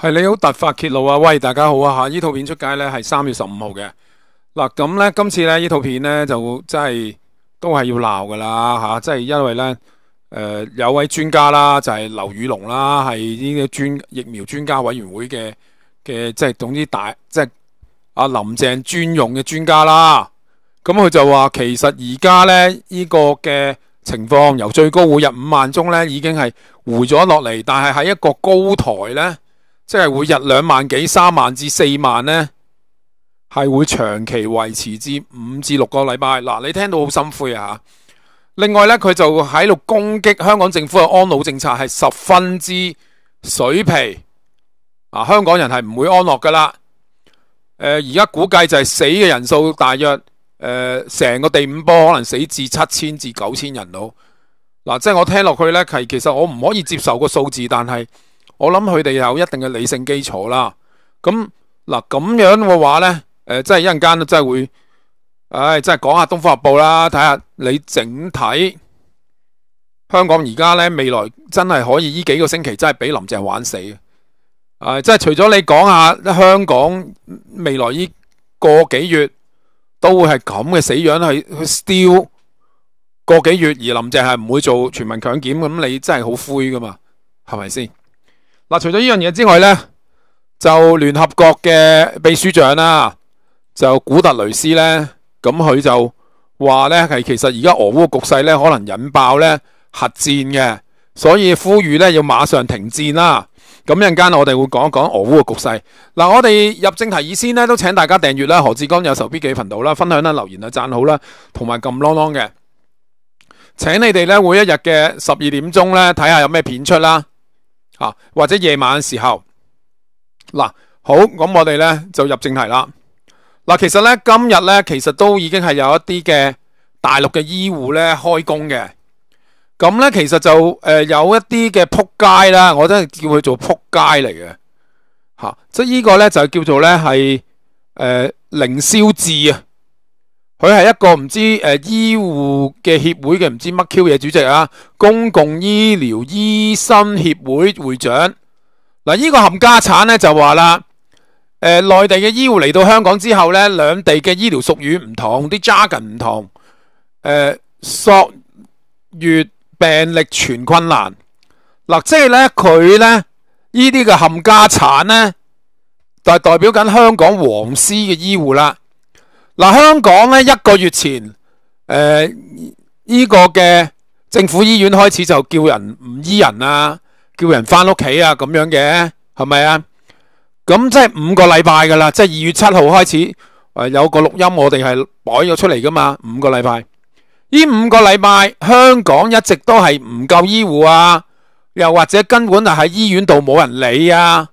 系你好，突发揭露啊！喂，大家好啊！吓，呢套片出街呢系三月十五号嘅嗱。咁呢，今次呢，呢套片呢就真系都系要闹噶啦吓，即系因为呢，诶有位专家啦，就系刘宇龙啦，系呢个专疫苗专家委员会嘅嘅，即系总之大即系阿林郑专用嘅专家啦。咁佢就话，其实而家呢，呢个嘅情况由最高会入五万宗呢已经系回咗落嚟，但系喺一个高台呢。即系每日两万几、三万至四万呢，系会长期维持至五至六个礼拜。嗱，你听到好心灰啊！另外呢，佢就喺度攻击香港政府嘅安老政策系十分之水皮啊！香港人系唔会安乐噶啦。诶，而家估计就系死嘅人数大约诶，成个第五波可能死至七千至九千人到。嗱，即系我听落去呢，系其实我唔可以接受个数字，但系。我谂佢哋有一定嘅理性基础啦，咁嗱咁样嘅话咧，诶，即系一阵间真系会，诶，真系讲下东方日报啦，睇下你整体香港而家咧未来真系可以呢几个星期真系俾林郑玩死啊！即系除咗你讲下香港未来呢个几月都会系咁嘅死样去去 still 个几月，而林郑系唔会做全民强检，咁你真系好灰噶嘛？系咪先？嗱，除咗呢样嘢之外呢，就联合国嘅秘书长啦，就古特雷斯呢，咁佢就话呢，系其实而家俄乌局势呢，可能引爆呢核战嘅，所以呼吁呢，要马上停战啦。咁一阵间我哋会讲一讲俄乌嘅局势。嗱，我哋入正题以先呢，都请大家订阅啦，何志刚有仇必记频道啦，分享啦，留言啊，赞好啦，同埋揿啷啷嘅，请你哋呢，每一日嘅十二点钟呢，睇下有咩片出啦。啊，或者夜晚嘅時候，嗱，好，咁我哋咧就入正題啦。嗱，其實咧今日咧其實都已經係有一啲嘅大陸嘅醫護咧開工嘅，咁咧其實就誒有一啲嘅撲街啦，我真係叫佢做撲街嚟嘅，嚇，即系呢個咧就叫做咧係誒凌霄志啊。佢系一个唔知诶，医护嘅协会嘅唔知乜 Q 嘢主席啊，公共医疗医生协会会长嗱，呢个冚家产咧就话啦，诶，内地嘅医护嚟到香港之后咧，两地嘅医疗术语唔同，啲 jargon 唔同，诶，索月病历存困难，嗱，即系咧佢咧呢啲嘅冚家产咧，就系代表紧香港黄师嘅医护啦。嗱，香港咧一個月前，誒呢個嘅政府醫院開始就叫人唔醫人啊，叫人翻屋企啊，咁樣嘅，係咪啊？咁即係五個禮拜噶啦，即係二月七號開始，誒有個錄音，我哋係擺咗出嚟噶嘛，五個禮拜。呢五個禮拜，香港一直都係唔夠醫護啊，又或者根本就喺醫院度冇人理啊，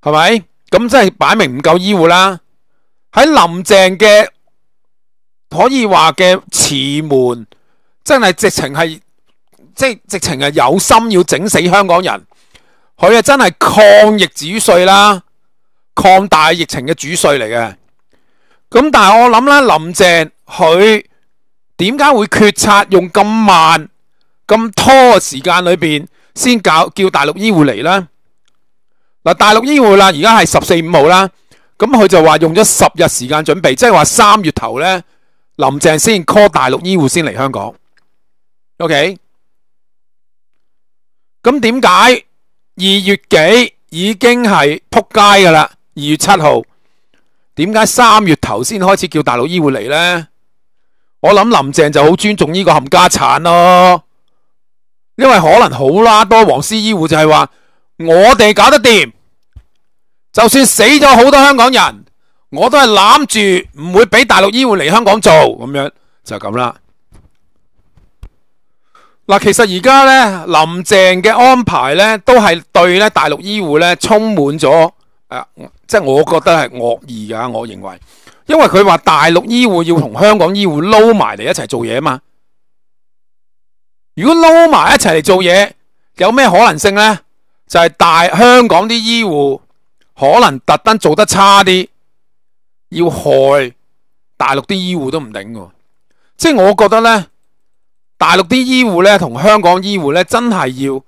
係咪？咁即係擺明唔夠醫護啦。喺林郑嘅可以话嘅辞门，真系直情系即系直情系有心要整死香港人，佢啊真系抗疫主帅啦，抗大疫情嘅主帅嚟嘅。咁但系我谂啦，林郑佢点解会决策用咁慢咁拖时间里边先搞叫大陆医护嚟呢？嗱，大陆医护啦，而家系十四五号啦。咁佢就话用咗十日时间准备，即系话三月头呢，林郑先 call 大陆医护先嚟香港。OK，咁点解二月几已经系扑街噶啦？二月七号，点解三月头先开始叫大陆医护嚟呢？我谂林郑就好尊重呢个冚家产咯，因为可能好啦，多黄丝医护就系话我哋搞得掂。就算死咗好多香港人，我都系揽住唔会俾大陆医护嚟香港做咁样就咁啦。嗱，其实而家咧林郑嘅安排咧，都系对咧大陆医护咧充满咗诶，即系我觉得系恶意噶。我认为，因为佢话大陆医护要同香港医护捞埋嚟一齐做嘢啊嘛。如果捞埋一齐嚟做嘢，有咩可能性咧？就系大香港啲医护。可能特登做得差啲，要害大陸啲醫護都唔頂喎。即系我覺得呢，大陸啲醫護呢，同香港醫護呢，真係要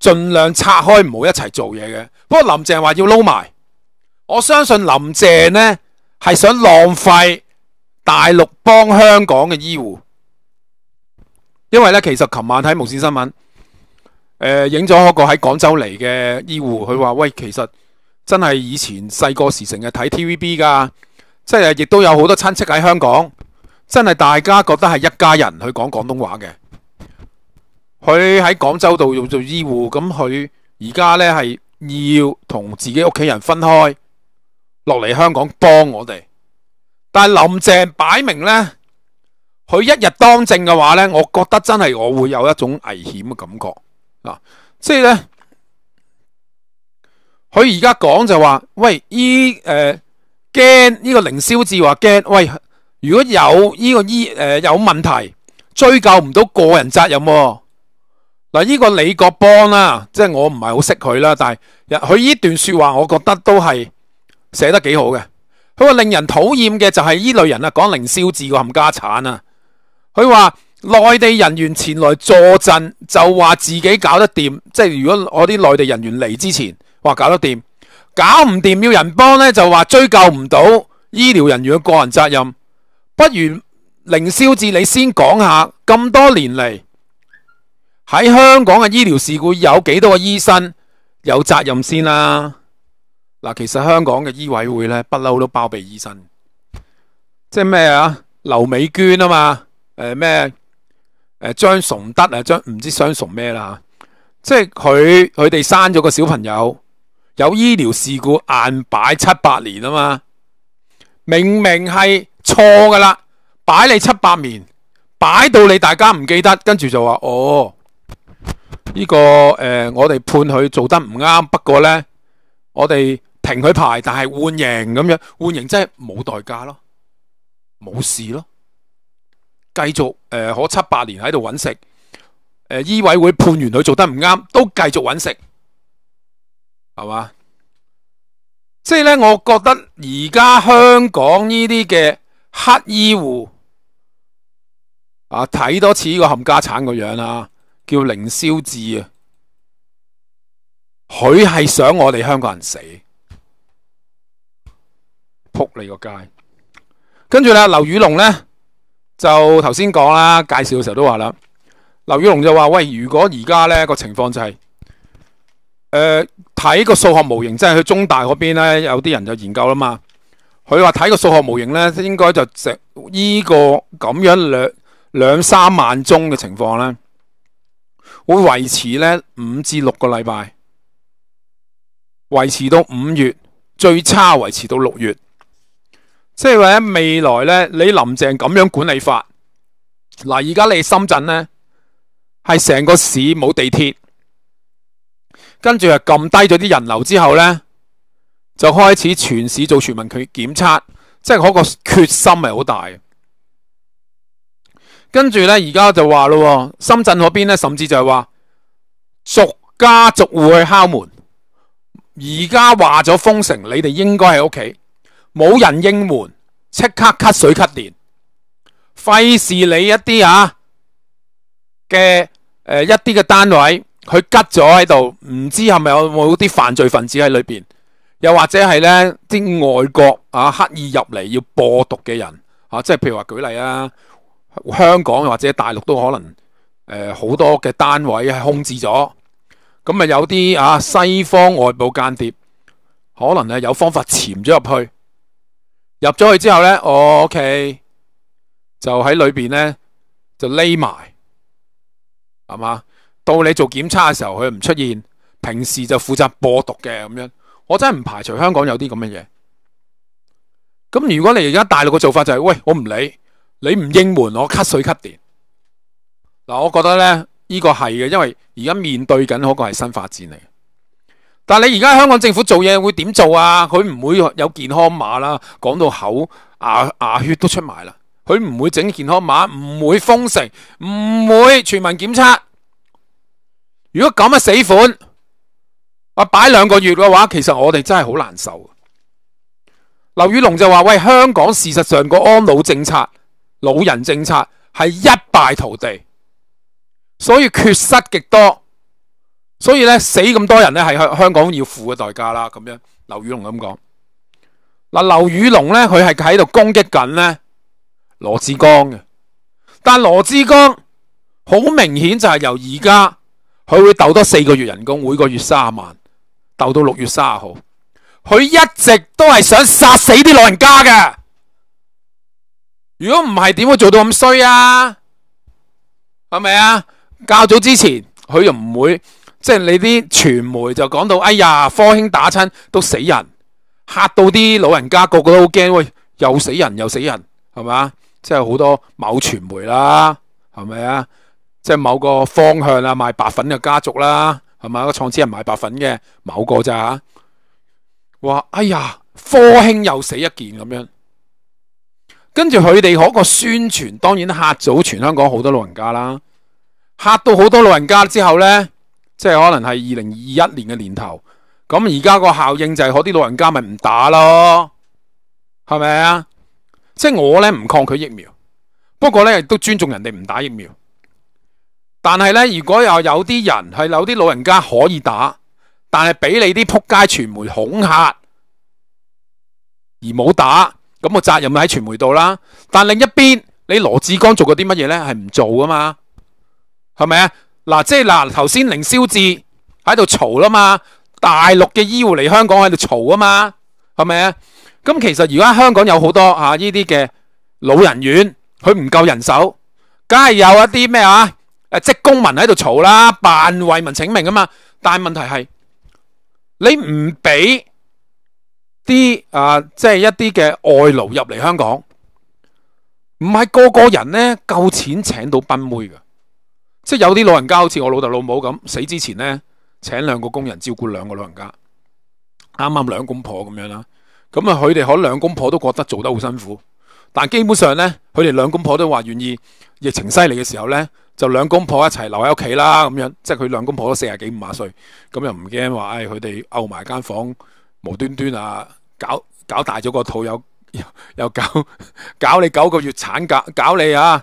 盡量拆開，唔好一齊做嘢嘅。不過林鄭話要撈埋，我相信林鄭呢，係想浪費大陸幫香港嘅醫護，因為呢，其實琴晚睇無線新聞，誒影咗一個喺廣州嚟嘅醫護，佢話喂其實。真系以前细个时成日睇 TVB 噶，即系亦都有好多亲戚喺香港。真系大家觉得系一家人去讲广东话嘅。佢喺广州度做做医护，咁佢而家呢系要同自己屋企人分开落嚟香港帮我哋。但系林郑摆明呢，佢一日当政嘅话呢，我觉得真系我会有一种危险嘅感觉啊！即系呢。佢而家讲就话喂，依诶惊呢个凌霄字话惊喂，如果有呢个依诶有问题，追究唔到个人责任。嗱，呢个李国邦啦，即系我唔系好识佢啦，但系佢呢段说话，我觉得都系写得几好嘅。佢话令人讨厌嘅就系呢类人啊，讲凌霄字个冚家产啊。佢话内地人员前来坐镇，就话自己搞得掂，即系如果我啲内地人员嚟之前。话搞得掂，搞唔掂要人帮咧，就话追究唔到医疗人员嘅个人责任。不如凌霄志，你先讲下咁多年嚟喺香港嘅医疗事故有几多个医生有责任先啦？嗱，其实香港嘅医委会咧，不嬲都包庇医生，即系咩啊？刘美娟啊嘛，诶咩诶张崇德啊，张唔知双崇咩啦？即系佢佢哋生咗个小朋友。有医疗事故硬摆七八年啊嘛，明明系错噶啦，摆你七八年，摆到你大家唔记得，跟住就话哦，呢个诶我哋判佢做得唔啱，不过咧我哋停佢牌，但系换赢咁样，换赢即系冇代价咯，冇事咯，继续诶可七八年喺度揾食，诶医委会判完佢做得唔啱，都继续揾食。系嘛？即系咧，我觉得而家香港呢啲嘅黑衣户啊，睇多似呢个冚家产个样啊，叫凌霄志啊，佢系想我哋香港人死，扑你个街。跟住咧，刘宇龙咧就头先讲啦，介绍嘅时候都话啦，刘宇龙就话喂，如果而家咧个情况就系。诶，睇个数学模型，即系去中大嗰边咧，有啲人就研究啦嘛。佢话睇个数学模型咧，应该就成依个咁样两两三万宗嘅情况咧，会维持咧五至六个礼拜，维持到五月，最差维持到六月。即系话喺未来咧，你林郑咁样管理法，嗱，而家你深圳咧系成个市冇地铁。跟住係撳低咗啲人流之後呢，就開始全市做全民檢測，即係嗰個決心係好大。跟住呢，而家就話咯，深圳嗰邊呢，甚至就係話逐家逐户去敲門。而家話咗封城，你哋應該喺屋企，冇人應門，即刻咳水咳電，費事你一啲啊嘅一啲嘅單位。佢吉咗喺度，唔知系咪有冇啲犯罪分子喺里边，又或者系呢啲外国啊刻意入嚟要播毒嘅人啊，即系譬如话举例啊，香港或者大陆都可能诶好多嘅单位系控制咗，咁咪有啲啊西方外部间谍可能咧有方法潜咗入去，入咗去之后我 o K 就喺里边呢，就匿埋，系嘛？到你做检测嘅时候，佢唔出现，平时就负责播毒嘅咁样，我真系唔排除香港有啲咁嘅嘢。咁如果你而家大陆嘅做法就系喂我唔理，你唔应门我咳水咳电。嗱，我觉得呢，呢个系嘅，因为而家面对紧嗰个系新发展嚟。但系你而家香港政府做嘢会点做啊？佢唔会有健康码啦，讲到口牙牙血都出埋啦，佢唔会整健康码，唔会封城，唔会全民检测。如果咁嘅死款，啊摆两个月嘅话，其实我哋真系好难受。刘宇龙就话：喂，香港事实上个安老政策、老人政策系一败涂地，所以缺失极多，所以咧死咁多人咧系香香港要付嘅代价啦。咁样刘宇龙咁讲。嗱，刘宇龙咧佢系喺度攻击紧咧罗志刚嘅，但罗志刚好明显就系由而家。佢会斗多四个月人工，每个月十万，斗到六月三十号。佢一直都系想杀死啲老人家嘅。如果唔系，点会做到咁衰啊？系咪啊？较早之前，佢又唔会，即系你啲传媒就讲到，哎呀，科兴打亲都死人，吓到啲老人家个个都好惊，又死人又死人，系嘛？即系好多某传媒啦，系咪啊？即系某个方向啊，卖白粉嘅家族啦，系咪？个创始人卖白粉嘅某个咋？话哎呀，科兴又死一件咁样，跟住佢哋嗰个宣传，当然吓咗全香港好多老人家啦，吓到好多老人家之后呢，即系可能系二零二一年嘅年头咁，而家个效应就系嗰啲老人家咪唔打咯，系咪啊？即系我呢，唔抗拒疫苗，不过亦都尊重人哋唔打疫苗。但系咧，如果又有啲人系有啲老人家可以打，但系俾你啲扑街传媒恐吓而冇打，咁个责任喺传媒度啦。但另一边你罗志刚做过啲乜嘢呢？系唔做啊嘛？系咪啊？嗱，即系嗱，头先凌霄志喺度嘈啦嘛，大陆嘅医护嚟香港喺度嘈啊嘛，系咪啊？咁其实而家香港有好多啊呢啲嘅老人院，佢唔够人手，梗系有一啲咩啊？即公民喺度嘈啦，扮為民請命啊嘛。但系問題係你唔俾啲啊，即係一啲嘅外勞入嚟香港，唔係個個人呢夠錢請到賓妹嘅，即系有啲老人家好似我老豆老母咁死之前呢，請兩個工人照顧兩個老人家，啱啱兩公婆咁樣啦。咁啊，佢哋可能兩公婆都覺得做得好辛苦，但基本上呢，佢哋兩公婆都話願意。疫情犀利嘅時候呢。就兩公婆一齊留喺屋企啦，咁樣即係佢兩公婆都四十幾五十歲，咁又唔驚話，誒佢哋嘔埋間房，無端端啊，搞搞大咗個肚，又 又搞搞你九個月產假，搞你啊！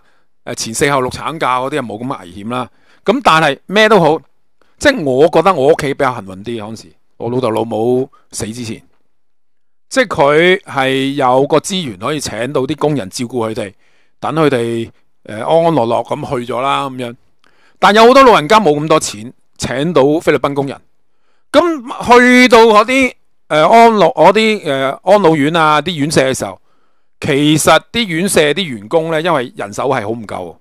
前四後六產假嗰啲又冇咁危險啦。咁但係咩都好，即係我覺得我屋企比較幸運啲嗰陣時，我老豆老母死之前，即係佢係有個資源可以請到啲工人照顧佢哋，等佢哋。誒安安樂樂咁去咗啦，咁樣。但有好多老人家冇咁多錢請到菲律賓工人，咁去到嗰啲诶安乐嗰啲诶安老院啊，啲院舍嘅時候，其實啲院舍啲員工咧，因為人手係好唔夠，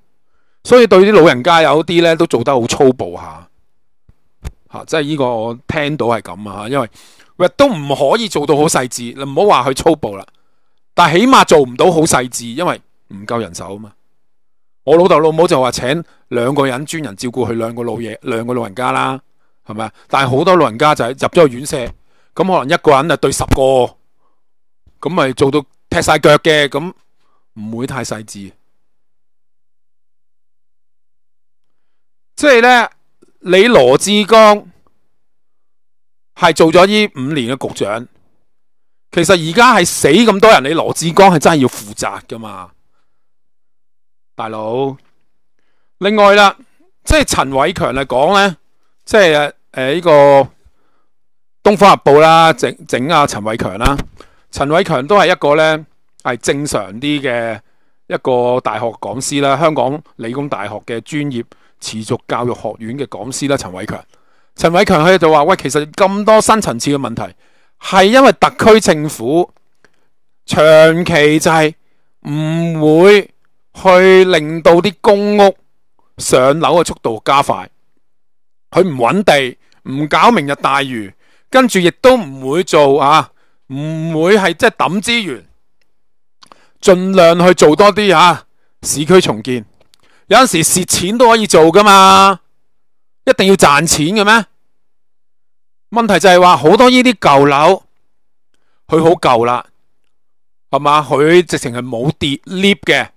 所以對啲老人家有啲咧都做得好粗暴下嚇。即係呢個我聽到係咁啊，因為喂都唔可以做到好細緻，你唔好話佢粗暴啦，但係起碼做唔到好細緻，因為唔夠人手啊嘛。我老豆老母就话请两个人专人照顾佢两个老嘢，两个老人家啦，系咪啊？但系好多老人家就系入咗院舍，咁可能一个人啊对十个，咁咪做到踢晒脚嘅，咁唔会太细致。即系咧，你罗志刚系做咗呢五年嘅局长，其实而家系死咁多人，你罗志刚系真系要负责噶嘛？大佬，另外啦，即系陈伟强嚟讲咧，即系诶诶呢个《东方日报》啦，整整阿陈伟强啦，陈伟强都系一个咧系正常啲嘅一个大学讲师啦，香港理工大学嘅专业持续教育学院嘅讲师啦，陈伟强，陈伟强喺度话喂，其实咁多深层次嘅问题系因为特区政府长期就系唔会。去令到啲公屋上楼嘅速度加快，佢唔稳地，唔搞明日大鱼，跟住亦都唔会做啊，唔会系即系抌资源，尽量去做多啲啊。市区重建有阵时蚀钱都可以做噶嘛，一定要赚钱嘅咩？问题就系话好多呢啲旧楼佢好旧啦，系嘛？佢直情系冇跌 lift 嘅。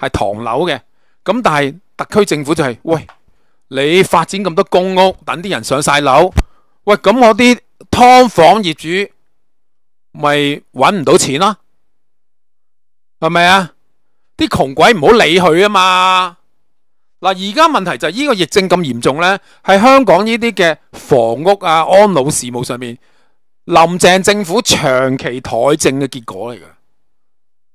系唐楼嘅，咁但系特区政府就系喂，你发展咁多公屋，等啲人上晒楼，喂咁我啲劏房业主咪搵唔到钱咯，系咪啊？啲穷鬼唔好理佢啊嘛！嗱，而家问题就系呢个疫症咁严重呢，系香港呢啲嘅房屋啊安老事务上面，林郑政府长期怠政嘅结果嚟嘅。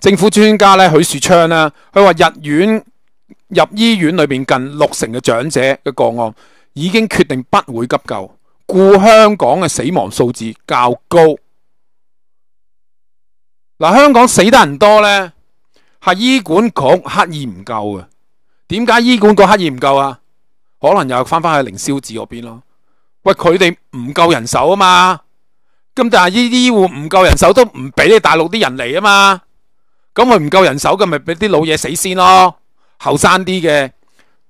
政府專家咧許树昌咧，佢話日院入醫院裏边近六成嘅長者嘅個案已經決定不會急救，故香港嘅死亡數字較高。嗱，香港死得人多咧，係醫管局刻意唔救嘅。點解醫管局刻意唔救啊？可能又翻翻去凌霄寺嗰邊咯。喂，佢哋唔夠人手啊嘛。咁但係醫医護唔夠人手都唔俾你大陸啲人嚟啊嘛。咁佢唔够人手，咁咪俾啲老嘢死先咯，后生啲嘅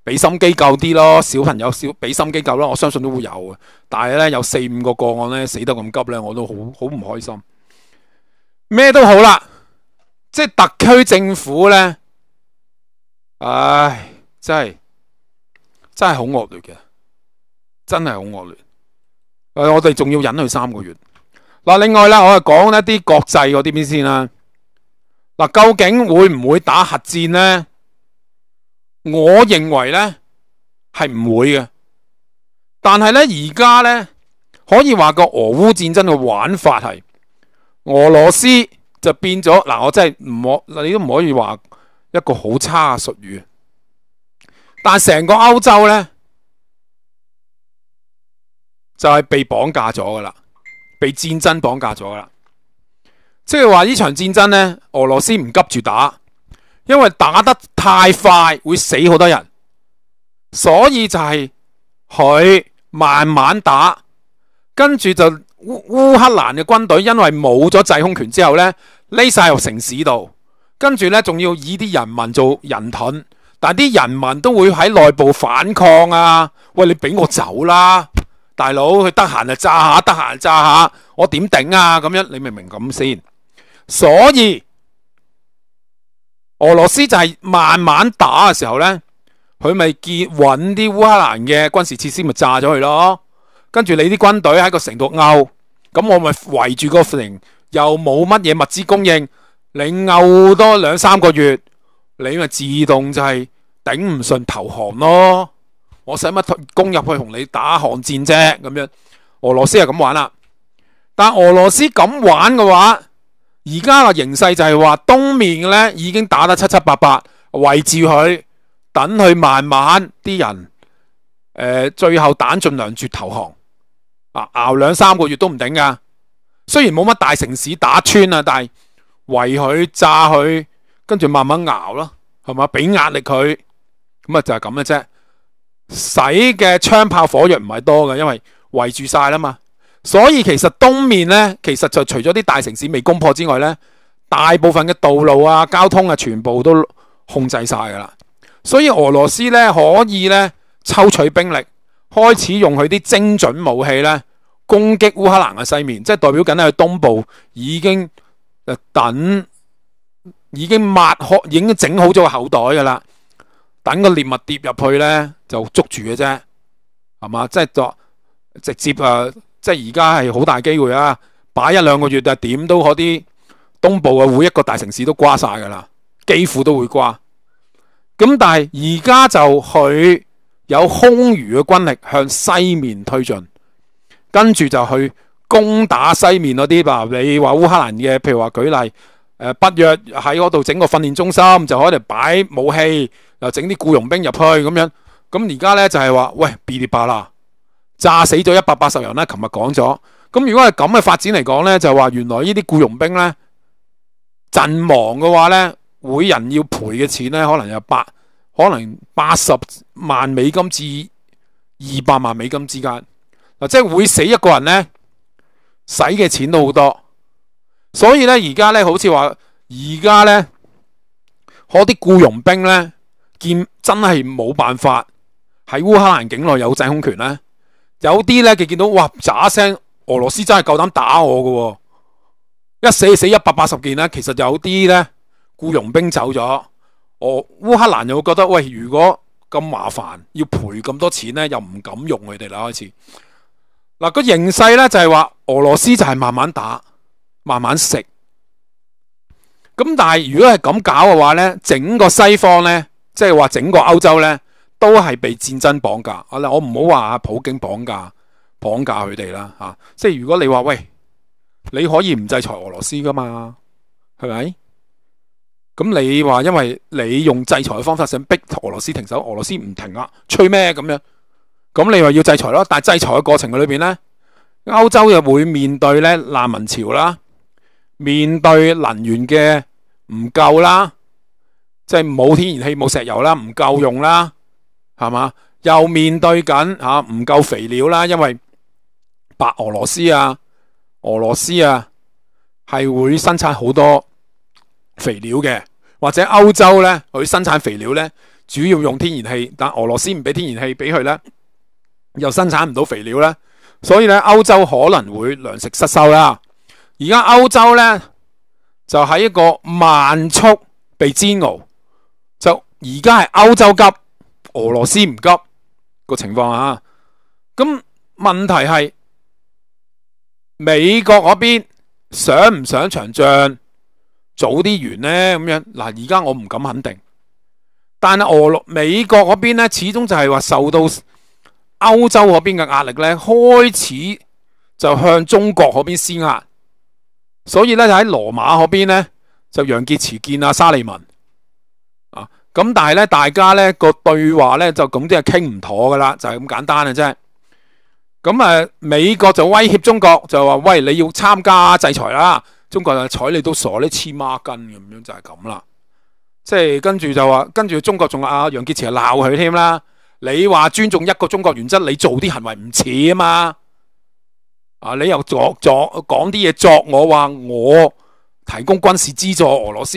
俾心机够啲咯，小朋友少俾心机够咯，我相信都会有嘅。但系咧有四五个个案咧死得咁急咧，我都好好唔开心。咩都好啦，即系特区政府咧，唉，真系真系好恶劣嘅，真系好恶劣。我我哋仲要忍佢三个月。嗱，另外啦，我系讲一啲国际嗰啲边先啦。嗱，究竟会唔会打核战呢？我认为呢系唔会嘅，但系呢，而家呢可以话个俄乌战争嘅玩法系俄罗斯就变咗嗱，我真系唔可，你都唔可以话一个好差嘅术语，但系成个欧洲呢，就系被绑架咗噶啦，被战争绑架咗啦。即系话呢场战争呢，俄罗斯唔急住打，因为打得太快会死好多人，所以就系佢慢慢打，跟住就乌乌克兰嘅军队因为冇咗制空权之后呢，匿晒入城市度，跟住呢仲要以啲人民做人盾，但啲人民都会喺内部反抗啊。喂，你俾我走啦，大佬佢得闲就炸下，得闲就炸下，我点顶啊？咁样你明唔明咁先？所以俄罗斯就系慢慢打嘅时候呢，佢咪见揾啲乌克兰嘅军事设施咪炸咗佢咯，跟住你啲军队喺个城度殴，咁我咪围住个城，又冇乜嘢物资供应，你殴多两三个月，你咪自动就系顶唔顺投降咯。我使乜攻入去同你打寒战啫，咁样俄罗斯系咁玩啦。但俄罗斯咁玩嘅话，而家嘅形勢就係話，東面咧已經打得七七八八，圍住佢，等佢慢慢啲人，誒最後彈盡粮絕投降，啊熬兩三個月都唔頂噶。雖然冇乜大城市打穿啊，但係圍佢炸佢，跟住慢慢熬咯，係嘛？俾壓力佢，咁啊就係咁嘅啫。使嘅槍炮火藥唔係多嘅，因為圍住晒啦嘛。所以其实东面呢，其实就除咗啲大城市未攻破之外呢，大部分嘅道路啊、交通啊，全部都控制晒噶啦。所以俄罗斯呢，可以呢抽取兵力，开始用佢啲精准武器呢攻击乌克兰嘅西面，即系代表紧喺佢东部已经诶等，已经抹壳已经整好咗个口袋噶啦，等个猎物跌入去呢，就捉住嘅啫，系嘛？即系作直接诶。即係而家係好大機會啊！擺一兩個月就點都嗰啲東部嘅每一個大城市都瓜晒㗎啦，幾乎都會瓜。咁但係而家就佢有空餘嘅軍力向西面推進，跟住就去攻打西面嗰啲，譬你話烏克蘭嘅，譬如話舉例，誒北約喺嗰度整個訓練中心，就可以擺武器，又整啲僱傭兵入去咁樣。咁而家呢，就係話，喂，哔哩吧啦！炸死咗一百八十人啦。琴日講咗咁，如果係咁嘅發展嚟講呢，就話原來呢啲僱傭兵呢，陣亡嘅話呢，每人要賠嘅錢呢，可能有八，可能八十萬美金至二百萬美金之間嗱，即係會死一個人呢，使嘅錢都好多，所以呢，而家呢，好似話而家呢，嗰啲僱傭兵呢，見真係冇辦法喺烏克蘭境內有制空權呢。有啲咧，佢见到哇，喳声俄罗斯真系够胆打我嘅，一死死一百八十件咧。其实有啲咧雇佣兵走咗，我乌克兰又觉得喂，如果咁麻烦，要赔咁多钱咧，又唔敢用佢哋啦。开始嗱个形势咧，就系话俄罗斯就系慢慢打，慢慢食。咁但系如果系咁搞嘅话咧，整个西方咧，即系话整个欧洲咧。都系被戰爭綁架啊！我唔好話啊，普京綁架綁架佢哋啦嚇。即系如果你話喂，你可以唔制裁俄羅斯噶嘛？係咪咁？你話因為你用制裁嘅方法想逼俄羅斯停手，俄羅斯唔停啊，吹咩咁樣？咁你話要制裁咯。但系制裁嘅過程里裏呢，欧歐洲又會面對咧难民潮啦，面對能源嘅唔夠啦，即系冇天然氣冇石油啦，唔夠用啦。系嘛？又面對緊吓唔夠肥料啦，因為白俄羅斯啊、俄羅斯啊係會生產好多肥料嘅，或者歐洲咧佢生產肥料咧主要用天然氣，但俄羅斯唔俾天然氣俾佢咧，又生產唔到肥料咧，所以咧歐洲可能會糧食失收啦。而家歐洲咧就喺一個慢速被煎熬，就而家係歐洲急。俄罗斯唔急个情况啊，咁问题系美国嗰边想唔想场仗早啲完呢？咁样嗱，而家我唔敢肯定，但系俄罗美国嗰边咧，始终就系话受到欧洲嗰边嘅压力咧，开始就向中国嗰边施压，所以咧就喺罗马嗰边咧就杨洁篪见阿沙利文。咁但系咧，大家咧个对话咧就咁即系倾唔妥噶啦，就系咁简单嘅啫。咁诶，美国就威胁中国，就话喂你要参加制裁啦，中国就睬你都傻你黐孖筋咁样就系咁啦。即系跟住就话，跟住中国仲阿杨洁篪闹佢添啦。你话尊重一个中国原则，你做啲行为唔似啊嘛。啊，你又作作讲啲嘢作，我话我提供军事资助俄罗斯。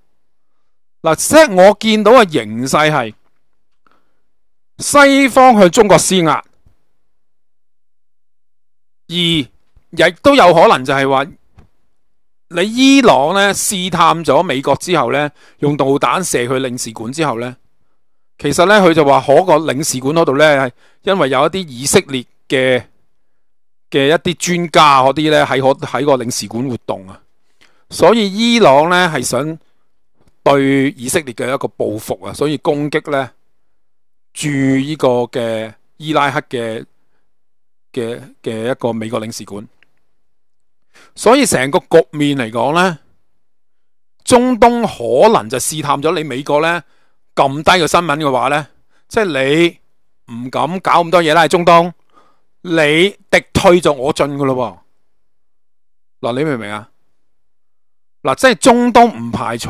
嗱即 e 我见到嘅形势系西方向中国施压，而亦都有可能就系话你伊朗咧试探咗美国之后咧，用导弹射去领事馆之后咧，其实咧佢就话可个领事馆嗰度咧，因为有一啲以色列嘅嘅一啲专家嗰啲咧喺可喺个领事馆活动啊，所以伊朗咧系想。对以色列嘅一个报复啊，所以攻击咧住呢个嘅伊拉克嘅嘅嘅一个美国领事馆，所以成个局面嚟讲咧，中东可能就试探咗你美国咧揿低个新闻嘅话咧，即系你唔敢搞咁多嘢啦，中东你敌退就我进噶咯，嗱你明唔明啊？嗱即系中东唔排除。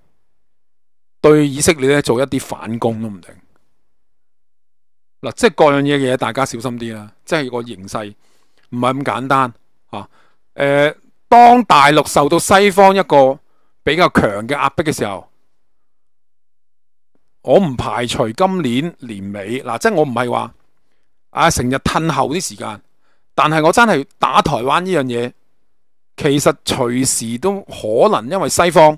对以色列咧做一啲反攻都唔定，嗱，即系各样嘢嘢，大家小心啲啦。即系个形势唔系咁简单，啊。诶，当大陆受到西方一个比较强嘅压迫嘅时候，我唔排除今年年尾嗱，即系我唔系话啊成日褪后啲时间，但系我真系打台湾呢样嘢，其实随时都可能，因为西方。